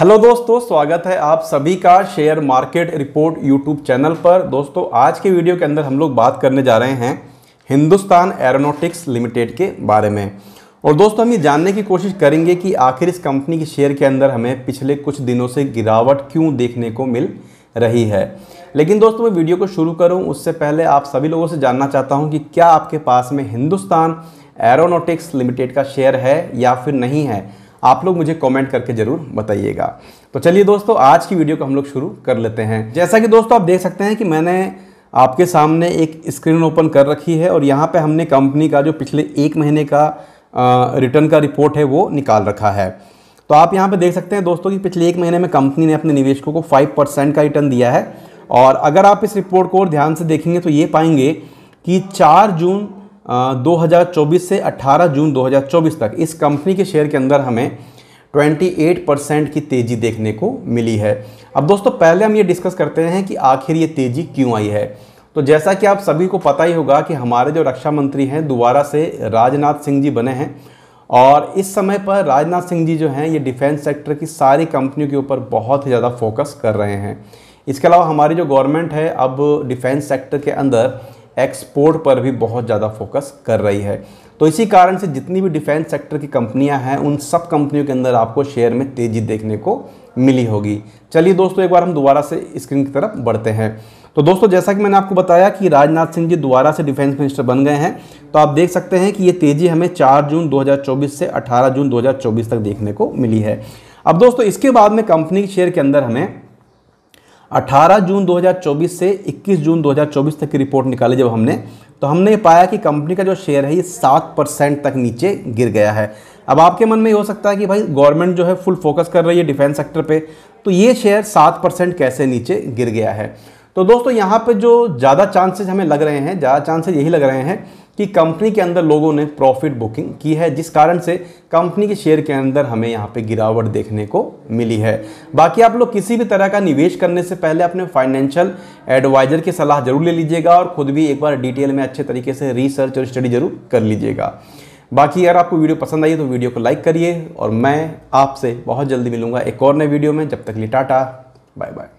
hello दोस्तों स्वागत है आप सभी का share market report YouTube channel पर दोस्तों आज के वीडियो के अंदर हम लोग बात करने जा रहे हैं हिंदुस्तान एरोनोटिक्स लिमिटेड के बारे में और दोस्तों हम ये जानने की कोशिश करेंगे कि आखिर इस कंपनी के शेयर के अंदर हमें पिछले कुछ दिनों से गिरावट क्यों देखने को मिल रही है लेकिन दोस्तों मैं वीडियो को शुरू करूँ उससे पहले आप सभी लोगों से जानना चाहता हूँ कि क्या आपके पास में हिंदुस्तान एरोनोटिक्स लिमिटेड का शेयर है या फिर नहीं है आप लोग मुझे कमेंट करके ज़रूर बताइएगा तो चलिए दोस्तों आज की वीडियो को हम लोग शुरू कर लेते हैं जैसा कि दोस्तों आप देख सकते हैं कि मैंने आपके सामने एक स्क्रीन ओपन कर रखी है और यहाँ पे हमने कंपनी का जो पिछले एक महीने का रिटर्न का रिपोर्ट है वो निकाल रखा है तो आप यहाँ पर देख सकते हैं दोस्तों कि पिछले एक महीने में कंपनी ने अपने निवेशकों को फाइव परसेंट का रिटर्न दिया है और अगर आप इस रिपोर्ट को और ध्यान से देखेंगे तो ये पाएंगे कि 4 जून 2024 से 18 जून 2024 तक इस कंपनी के शेयर के अंदर हमें 28 परसेंट की तेज़ी देखने को मिली है अब दोस्तों पहले हम ये डिस्कस करते हैं कि आखिर ये तेज़ी क्यों आई है तो जैसा कि आप सभी को पता ही होगा कि हमारे जो रक्षा मंत्री हैं दोबारा से राजनाथ सिंह जी बने हैं और इस समय पर राजनाथ सिंह जी जो हैं ये डिफेंस सेक्टर की सारी कंपनियों के ऊपर बहुत ही ज़्यादा फोकस कर रहे हैं इसके अलावा हमारी जो गवर्नमेंट है अब डिफेंस सेक्टर के अंदर एक्सपोर्ट पर भी बहुत ज़्यादा फोकस कर रही है तो इसी कारण से जितनी भी डिफेंस सेक्टर की कंपनियां हैं उन सब कंपनियों के अंदर आपको शेयर में तेज़ी देखने को मिली होगी चलिए दोस्तों एक बार हम दोबारा से स्क्रीन की तरफ बढ़ते हैं तो दोस्तों जैसा कि मैंने आपको बताया कि राजनाथ सिंह जी दोबारा से डिफेंस मिनिस्टर बन गए हैं तो आप देख सकते हैं कि ये तेज़ी हमें 4 जून 2024 से 18 जून 2024 तक देखने को मिली है अब दोस्तों इसके बाद में कंपनी के शेयर के अंदर हमें 18 जून 2024 से 21 जून 2024 तक की रिपोर्ट निकाली जब हमने तो हमने पाया कि कंपनी का जो शेयर है ये सात परसेंट तक नीचे गिर गया है अब आपके मन में ये हो सकता है कि भाई गवर्नमेंट जो है फुल फोकस कर रही है डिफेंस सेक्टर पे तो ये शेयर सात परसेंट कैसे नीचे गिर गया है तो दोस्तों यहाँ पर जो ज़्यादा चांसेज हमें लग रहे हैं ज़्यादा चांसेज यही लग रहे हैं कि कंपनी के अंदर लोगों ने प्रॉफिट बुकिंग की है जिस कारण से कंपनी के शेयर के अंदर हमें यहाँ पे गिरावट देखने को मिली है बाकी आप लोग किसी भी तरह का निवेश करने से पहले अपने फाइनेंशियल एडवाइजर की सलाह जरूर ले लीजिएगा और खुद भी एक बार डिटेल में अच्छे तरीके से रिसर्च और स्टडी जरूर कर लीजिएगा बाकी अगर आपको वीडियो पसंद आई तो वीडियो को लाइक करिए और मैं आपसे बहुत जल्दी मिलूंगा एक और नए वीडियो में जब तक लिए टाटा बाय बाय